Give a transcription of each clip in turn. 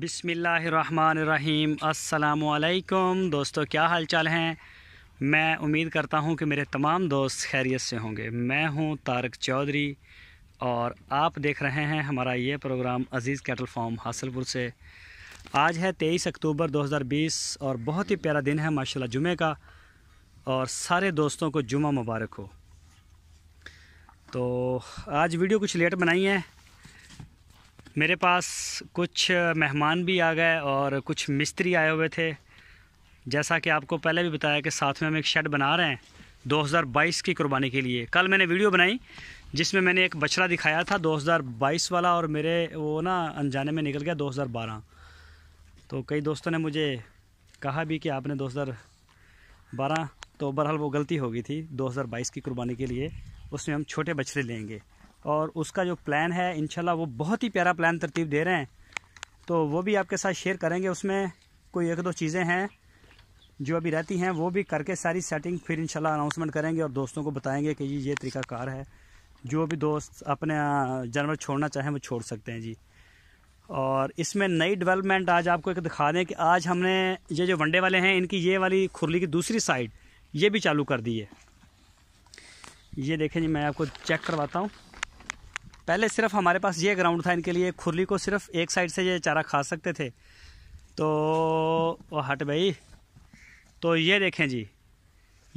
बिसमीम् अल्लाम दोस्तों क्या हाल चाल हैं मैं उम्मीद करता हूं कि मेरे तमाम दोस्त खैरियत से होंगे मैं हूं तारक चौधरी और आप देख रहे हैं हमारा ये program Aziz cattle farm Hasilpur से आज है तेईस अक्टूबर 2020 और बहुत ही प्यारा दिन है माशाल्लाह जुमे का और सारे दोस्तों को जुमा मुबारक हो तो आज वीडियो कुछ लेट बनाई है मेरे पास कुछ मेहमान भी आ गए और कुछ मिस्त्री आए हुए थे जैसा कि आपको पहले भी बताया कि साथ में हम एक शेड बना रहे हैं 2022 की कुर्बानी के लिए कल मैंने वीडियो बनाई जिसमें मैंने एक बछड़ा दिखाया था 2022 वाला और मेरे वो ना अनजाने में निकल गया 2012 तो कई दोस्तों ने मुझे कहा भी कि आपने 2012 तो बहरहाल वो गलती हो गई थी 2022 की कुर्बानी के लिए उसमें हम छोटे बछड़े लेंगे और उसका जो प्लान है इनशाला वो बहुत ही प्यारा प्लान तरतीब दे रहे हैं तो वो भी आपके साथ शेयर करेंगे उसमें कोई एक दो चीज़ें हैं जो अभी रहती हैं वो भी करके सारी सेटिंग फिर इनशाला अनाउंसमेंट करेंगे और दोस्तों को बताएंगे कि जी ये तरीका कार है जो भी दोस्त अपने जानवर छोड़ना चाहें वो छोड़ सकते हैं जी और इसमें नई डेवलपमेंट आज आपको एक दिखा दें कि आज हमने ये जो वनडे वाले हैं इनकी ये वाली खुरली की दूसरी साइड ये भी चालू कर दी है ये देखें जी मैं आपको चेक करवाता हूँ पहले सिर्फ हमारे पास ये ग्राउंड था इनके लिए खुरली को सिर्फ एक साइड से ये चारा खा सकते थे तो वो हट भाई तो ये देखें जी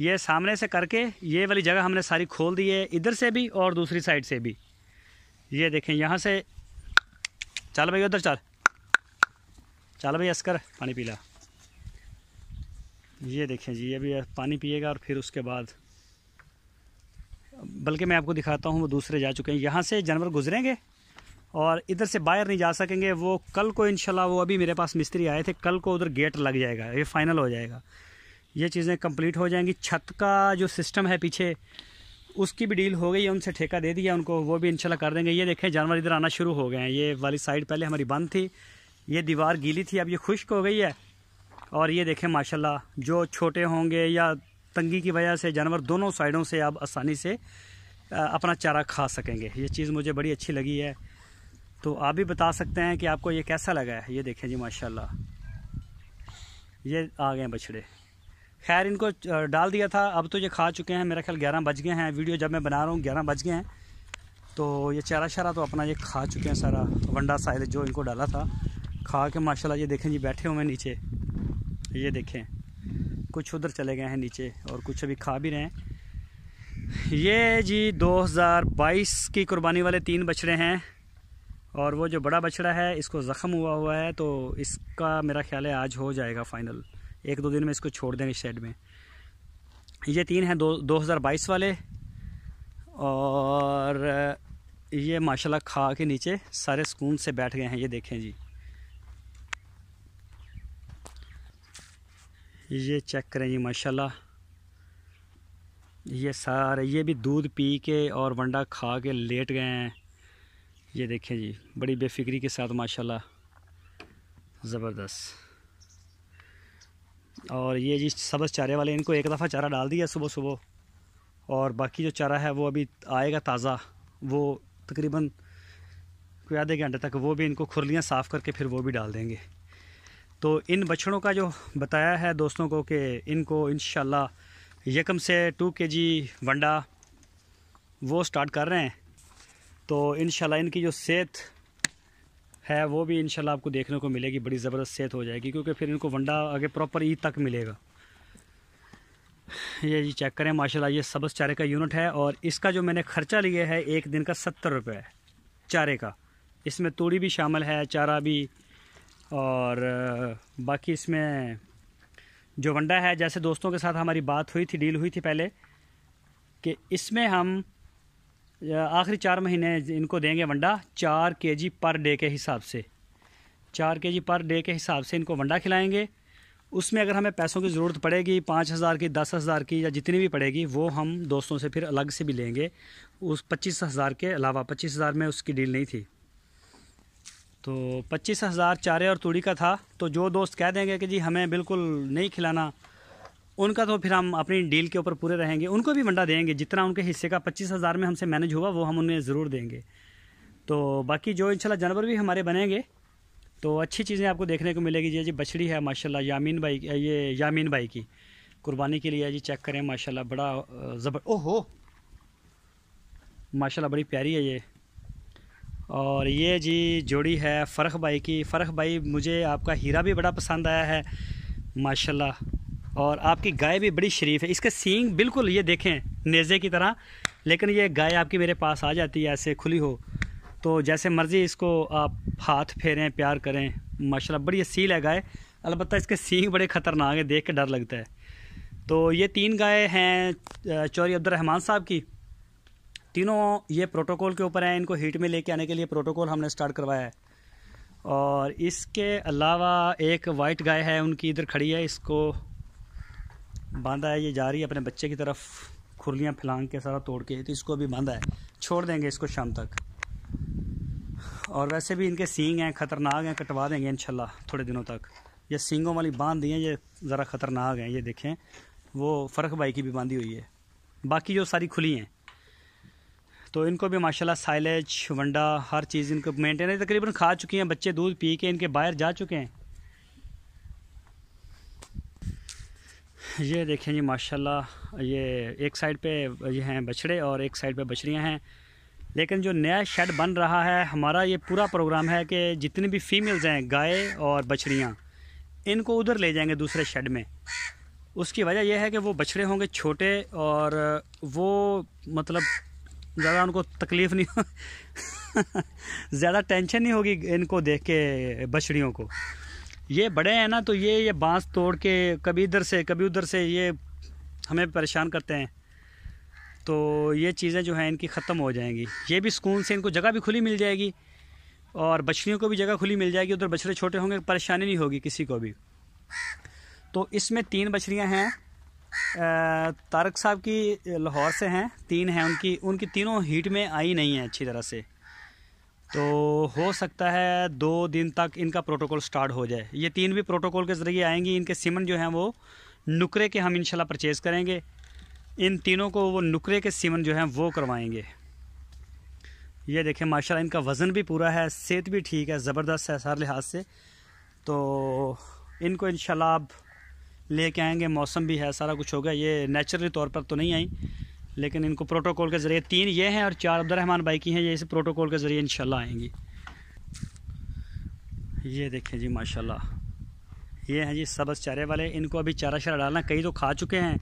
ये सामने से करके ये वाली जगह हमने सारी खोल दी है इधर से भी और दूसरी साइड से भी ये देखें यहाँ से चल भाई उधर चल चल भाई अस्कर पानी पीला ये देखें जी ये भी पानी पिएगा और फिर उसके बाद बल्कि मैं आपको दिखाता हूँ वो दूसरे जा चुके हैं यहाँ से जानवर गुजरेंगे और इधर से बाहर नहीं जा सकेंगे वो कल को इनशाला वो अभी मेरे पास मिस्त्री आए थे कल को उधर गेट लग जाएगा ये फाइनल हो जाएगा ये चीज़ें कंप्लीट हो जाएंगी छत का जो सिस्टम है पीछे उसकी भी डील हो गई है उनसे ठेका दे दिया उनको वो भी इनशाला कर देंगे ये देखें जानवर इधर आना शुरू हो गए हैं ये वाली साइड पहले हमारी बंद थी ये दीवार गीली थी अब ये खुश्क हो गई है और ये देखें माशाल्लाह जो छोटे होंगे या तंगी की वजह से जानवर दोनों साइडों से आप आसानी से अपना चारा खा सकेंगे ये चीज़ मुझे बड़ी अच्छी लगी है तो आप भी बता सकते हैं कि आपको ये कैसा लगा है ये देखें जी माशाल्लाह ये आ गए बछड़े खैर इनको डाल दिया था अब तो ये खा चुके हैं मेरा ख्याल ग्यारह बज गए हैं वीडियो जब मैं बना रहा हूँ ग्यारह बज गए हैं तो ये चारा शारा तो अपना ये खा चुके हैं सारा वंडा साइड जो इनको डाला था खा के माशाल्लाह ये देखें जी बैठे हुए नीचे ये देखें कुछ उधर चले गए हैं नीचे और कुछ अभी खा भी रहे हैं ये जी 2022 की कुर्बानी वाले तीन बछड़े हैं और वो जो बड़ा बछड़ा है इसको ज़ख़म हुआ हुआ है तो इसका मेरा ख्याल है आज हो जाएगा फ़ाइनल एक दो दिन में इसको छोड़ देंगे शेड में ये तीन हैं दो दो हज़ार बाईस वाले और ये माशाल्लाह खा के नीचे सारे सुकून से बैठ गए हैं ये देखें जी ये चेक करें जी माशाल्लाह ये सारे ये भी दूध पी के और वंडा खा के लेट गए हैं ये देखें जी बड़ी बेफिक्री के साथ माशाल्लाह ज़बरदस्त और ये जी सबस चारे वाले इनको एक दफ़ा चारा डाल दिया सुबह सुबह और बाकी जो चारा है वो अभी आएगा ताज़ा वो तकरीबन कोई आधे घंटे तक वो भी इनको खुरलियाँ साफ़ करके फिर वो भी डाल देंगे तो इन बछड़ों का जो बताया है दोस्तों को कि इनको इन यकम से टू के जी वंडा वो स्टार्ट कर रहे हैं तो इन इनकी जो सेहत है वो भी इन आपको देखने को मिलेगी बड़ी ज़बरदस्त सेहत हो जाएगी क्योंकि फिर इनको वंडा आगे प्रॉपर ईद तक मिलेगा ये जी चेक करें माशाल्लाह ये सबस चारे का यूनिट है और इसका जो मैंने ख़र्चा लिया है एक दिन का सत्तर रुपये चारे का इसमें तूड़ी भी शामिल है चारा भी और बाकी इसमें जो वंडा है जैसे दोस्तों के साथ हमारी बात हुई थी डील हुई थी पहले कि इसमें हम आखिरी चार महीने इनको देंगे वंडा चार के जी पर डे के हिसाब से चार के जी पर डे के हिसाब से इनको वंडा खिलाएंगे उसमें अगर हमें पैसों की ज़रूरत पड़ेगी पाँच हज़ार की दस हज़ार की या जितनी भी पड़ेगी वो हम दोस्तों से फिर अलग से भी लेंगे उस पच्चीस हज़ार के अलावा पच्चीस हज़ार में उसकी डील नहीं थी तो पच्चीस हज़ार चारे और तूड़ी का था तो जो दोस्त कह देंगे कि जी हमें बिल्कुल नहीं खिलाना उनका तो फिर हम अपनी डील के ऊपर पूरे रहेंगे उनको भी वंडा देंगे जितना उनके हिस्से का पच्चीस हज़ार में हमसे मैनेज हुआ वो हम उन्हें ज़रूर देंगे तो बाकी जो इंशाल्लाह जानवर भी हमारे बनेंगे तो अच्छी चीज़ें आपको देखने को मिलेगी जी जी बछड़ी है माशाल्लाह यामीन भाई ये यामीन भाई की कुर्बानी के लिए जी चेक करें माशाल्लाह बड़ा ज़बर ओहो माशाल्लाह बड़ी प्यारी है ये और ये जी जोड़ी है फ़रख भाई की फ़रख भाई मुझे आपका हीरा भी बड़ा पसंद आया है माशाल्लाह और आपकी गाय भी बड़ी शरीफ है इसके सींग बिल्कुल ये देखें नेज़े की तरह लेकिन ये गाय आपकी मेरे पास आ जाती है ऐसे खुली हो तो जैसे मर्ज़ी इसको आप हाथ फेरें प्यार करें माशाल्लाह बड़ी असील है गाय अलबत्त इसके सींग बड़े ख़तरनाक है देख के डर लगता है तो ये तीन गाय हैं चौरी अब्दुलरहमान साहब की तीनों ये प्रोटोकॉल के ऊपर हैं इनको हीट में लेके आने के लिए प्रोटोकॉल हमने स्टार्ट करवाया है और इसके अलावा एक वाइट गाय है उनकी इधर खड़ी है इसको बांधा है ये जा रही है अपने बच्चे की तरफ खुरलियाँ फैलांग के सारा तोड़ के तो इसको भी बांधा है छोड़ देंगे इसको शाम तक और वैसे भी इनके सींग हैं ख़तरनाक हैं कटवा देंगे इनशाला थोड़े दिनों तक ये सींगों वाली बांध दी हैं ये ज़रा ख़तरनाक हैं ये देखें वो फ़र्क बाई की भी बांधी हुई है बाकी जो सारी खुली हैं तो इनको भी माशाल्लाह साइलेज वंडा हर चीज़ इनको मेंटेन तकरीबन खा चुकी हैं बच्चे दूध पी के इनके बाहर जा चुके हैं ये देखें जी माशाल्लाह ये एक साइड पे ये हैं बछड़े और एक साइड पे बछड़ियाँ हैं लेकिन जो नया शेड बन रहा है हमारा ये पूरा प्रोग्राम है कि जितने भी फीमेल्स हैं गाय और बछड़ियाँ इनको उधर ले जाएंगे दूसरे शेड में उसकी वजह यह है कि वो बछड़े होंगे छोटे और वो मतलब ज़्यादा उनको तकलीफ़ नहीं ज़्यादा टेंशन नहीं होगी इनको देख के बछड़ियों को ये बड़े हैं ना तो ये ये बांस तोड़ के कभी इधर से कभी उधर से ये हमें परेशान करते हैं तो ये चीज़ें जो हैं इनकी ख़त्म हो जाएंगी ये भी सुकून से इनको जगह भी खुली मिल जाएगी और बछड़ियों को भी जगह खुली मिल जाएगी उधर बछड़े छोटे होंगे परेशानी नहीं होगी किसी को भी तो इसमें तीन बछड़ियाँ हैं तारक साहब की लाहौर से हैं तीन हैं उनकी उनकी तीनों हीट में आई नहीं है अच्छी तरह से तो हो सकता है दो दिन तक इनका प्रोटोकॉल स्टार्ट हो जाए ये तीन भी प्रोटोकॉल के ज़रिए आएंगी इनके सिमन जो हैं वो नुकरे के हम इनशाला परचेज़ करेंगे इन तीनों को वो नुकरे के सिमन जो हैं वो करवाएंगे ये देखें माशाल्लाह इनका वज़न भी पूरा है सेहत भी ठीक है ज़बरदस्त है हर लिहाज से तो इनको इन लेके आएंगे मौसम भी है सारा कुछ होगा ये नेचुरली तौर पर तो नहीं आई लेकिन इनको प्रोटोकॉल के ज़रिए तीन ये हैं और चार अब्दुलरहमान भाई की हैं ये इस प्रोटोकॉल के ज़रिए इनशाला आएंगी ये देखें जी माशाल्लाह ये हैं जी सबस चारे वाले इनको अभी चारा शारा डालना कई तो खा चुके हैं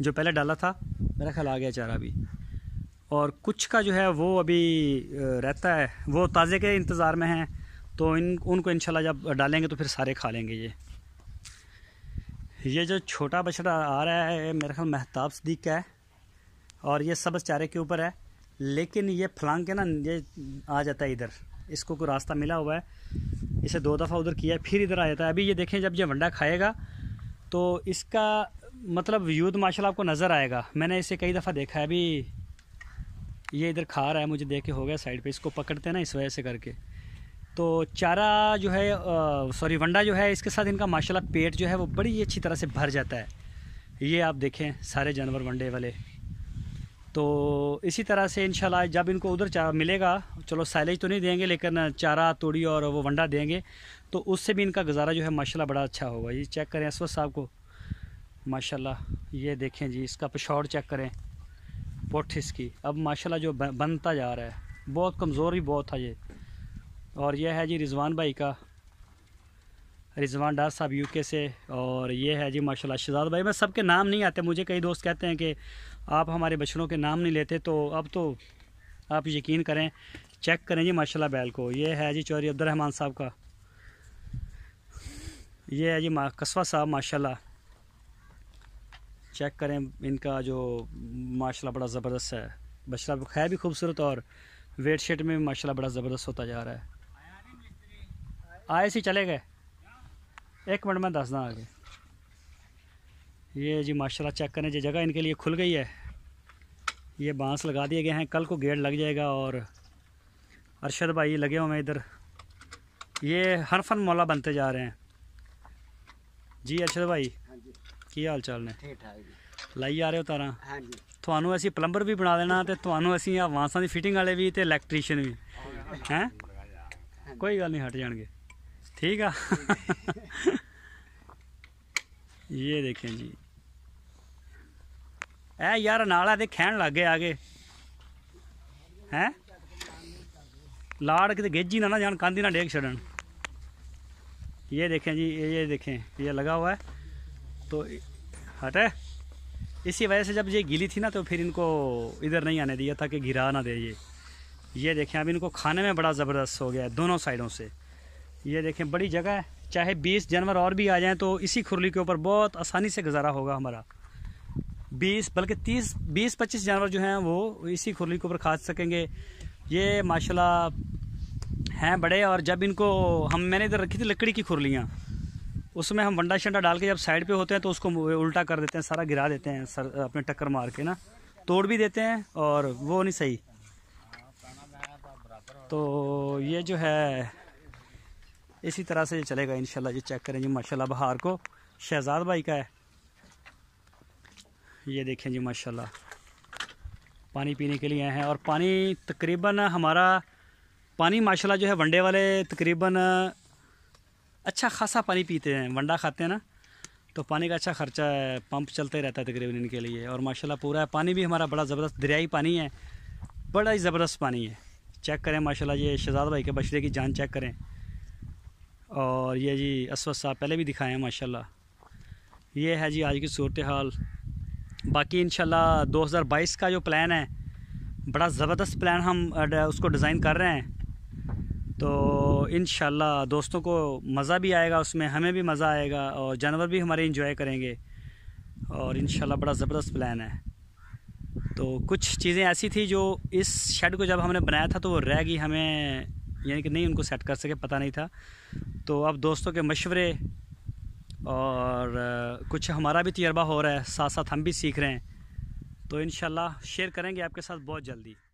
जो पहले डाला था मेरा ख्याल आ गया चारा भी और कुछ का जो है वो अभी रहता है वो ताज़े के इंतज़ार में हैं तो इन उनको इंशाल्लाह जब डालेंगे तो फिर सारे खा लेंगे ये ये जो छोटा बछड़ा आ रहा है ये मेरे ख्याल महताब सदीक का है और ये सब चारे के ऊपर है लेकिन ये फलांग के ना ये आ जाता है इधर इसको कोई रास्ता मिला हुआ है इसे दो दफ़ा उधर किया है फिर इधर आ जाता है अभी ये देखें जब ये वंडा खाएगा तो इसका मतलब यूद माशा आपको नज़र आएगा मैंने इसे कई दफ़ा देखा है अभी ये इधर खा रहा है मुझे देख के हो गया साइड पे इसको पकड़ते हैं ना इस वजह से करके तो चारा जो है सॉरी वंडा जो है इसके साथ इनका माशाला पेट जो है वो बड़ी अच्छी तरह से भर जाता है ये आप देखें सारे जानवर वंडे वाले तो इसी तरह से इन जब इनको उधर चारा मिलेगा चलो साइलेज तो नहीं देंगे लेकिन चारा तोड़ी और वो वंडा देंगे तो उससे भी इनका गुजारा जो है माशाल्लाह बड़ा अच्छा होगा ये चेक करें असवद साहब को माशाल्लाह ये देखें जी इसका पिशौर चेक करें पोठ इसकी अब माशाल्लाह जो बनता जा रहा है बहुत कमज़ोर ही बहुत था ये और यह है जी रिजवान भाई का रिजवान डार साहब यूके से और ये है जी माशाल्लाह शहजाद भाई मैं सबके नाम नहीं आते मुझे कई दोस्त कहते हैं कि आप हमारे बछड़ों के नाम नहीं लेते तो अब तो आप यकीन करें चेक करें जी माशाल्लाह बैल को ये है जी चौधरी अब्दुलरहमान साहब का ये है जी कस्बा साहब माशाल्लाह चेक करें इनका जो माशाला बड़ा ज़बरदस्त है बछड़ा खैर भी खूबसूरत और वेट शेट में भी बड़ा ज़बरदस्त होता जा रहा है आए सी चले गए एक मिनट में दस दा आगे ये जी माशाल्लाह चेक करें जी जगह इनके लिए खुल गई है ये बांस लगा दिए गए हैं कल को गेट लग जाएगा और अरशद भाई लगे हुए हैं इधर ये हर फन मौला बनते जा रहे हैं जी अरशद भाई ਕੀ ਹਾਲ ਚਾਲ ਨੇ ਠੀਕ ਠਾਕ ਜੀ ਲਾਈ ਆ ਰਹੇ ਹੋ ਤਾਰਾਂ ਹਾਂਜੀ ਤੁਹਾਨੂੰ ਅਸੀਂ ਪਲੰਬਰ ਵੀ ਬਣਾ ਦੇਣਾ ਤੇ ਤੁਹਾਨੂੰ ਅਸੀਂ ਆ ਵਾਂਸਾਂ ਦੀ ਫਿਟਿੰਗ ਵਾਲੇ ਵੀ ਤੇ ਇਲੈਕਟ੍ਰੀਸ਼ੀਅਨ ਵੀ ਹੈ ਕੋਈ ਗੱਲ ਨਹੀਂ ਹਟ ठीक है ये देखें जी ऐ यार नाला देख खैन लग गए आगे हैं लाड़ कितने गेजी ना ना जान कंधी ना डेग छड़न ये देखें जी ये ये देखें ये लगा हुआ है तो हटे इसी वजह से जब ये गिली थी ना तो फिर इनको इधर नहीं आने दिया था कि घिरा ना दे ये ये देखें अब इनको खाने में बड़ा ज़बरदस्त हो गया है दोनों साइडों से ये देखें बड़ी जगह है चाहे बीस जानवर और भी आ जाएं तो इसी खुरली के ऊपर बहुत आसानी से गुजारा होगा हमारा बीस बल्कि तीस बीस पच्चीस जानवर जो हैं वो इसी खुरली के ऊपर खा सकेंगे ये माशाल्लाह हैं बड़े और जब इनको हम मैंने इधर रखी थी लकड़ी की खुरलियाँ उसमें हम वंडा शंडा डाल के जब साइड पर होते हैं तो उसको उल्टा कर देते हैं सारा गिरा देते हैं सर अपने टक्कर मार के ना तोड़ भी देते हैं और वो नहीं सही तो ये जो है इसी तरह से ये चलेगा इनशाला ये चेक करें जी माशाल्लाह बहार को शहजाद भाई का है ये देखें जी माशाल्लाह पानी पीने के लिए आए हैं और पानी तकरीबन हमारा पानी माशाल्लाह जो है वंडे वाले तकरीबन अच्छा खासा पानी पीते हैं वंडा खाते हैं ना तो पानी का अच्छा खर्चा है पंप चलते रहता है तकरीबन इनके लिए और माशाल्लाह पूरा है पानी भी हमारा बड़ा ज़बरदस्त दरियाई पानी है बड़ा ही ज़बरदस्त पानी है चेक करें माशाल्लाह ये शहजाद भाई के बछड़े की जान चेक करें और ये जी असवद साहब पहले भी दिखाए हैं माशाल्लाह ये है जी आज की सूरत हाल बाकी इन 2022 का जो प्लान है बड़ा ज़बरदस्त प्लान हम उसको डिज़ाइन कर रहे हैं तो इन दोस्तों को मज़ा भी आएगा उसमें हमें भी मज़ा आएगा और जानवर भी हमारे इंजॉय करेंगे और इन बड़ा ज़बरदस्त प्लान है तो कुछ चीज़ें ऐसी थी जो इस शेड को जब हमने बनाया था तो वो रह गई हमें यानी कि नहीं उनको सेट कर सके पता नहीं था तो अब दोस्तों के मशवरे और कुछ हमारा भी तजर्बा हो रहा है साथ साथ हम भी सीख रहे हैं तो इन शेयर करेंगे आपके साथ बहुत जल्दी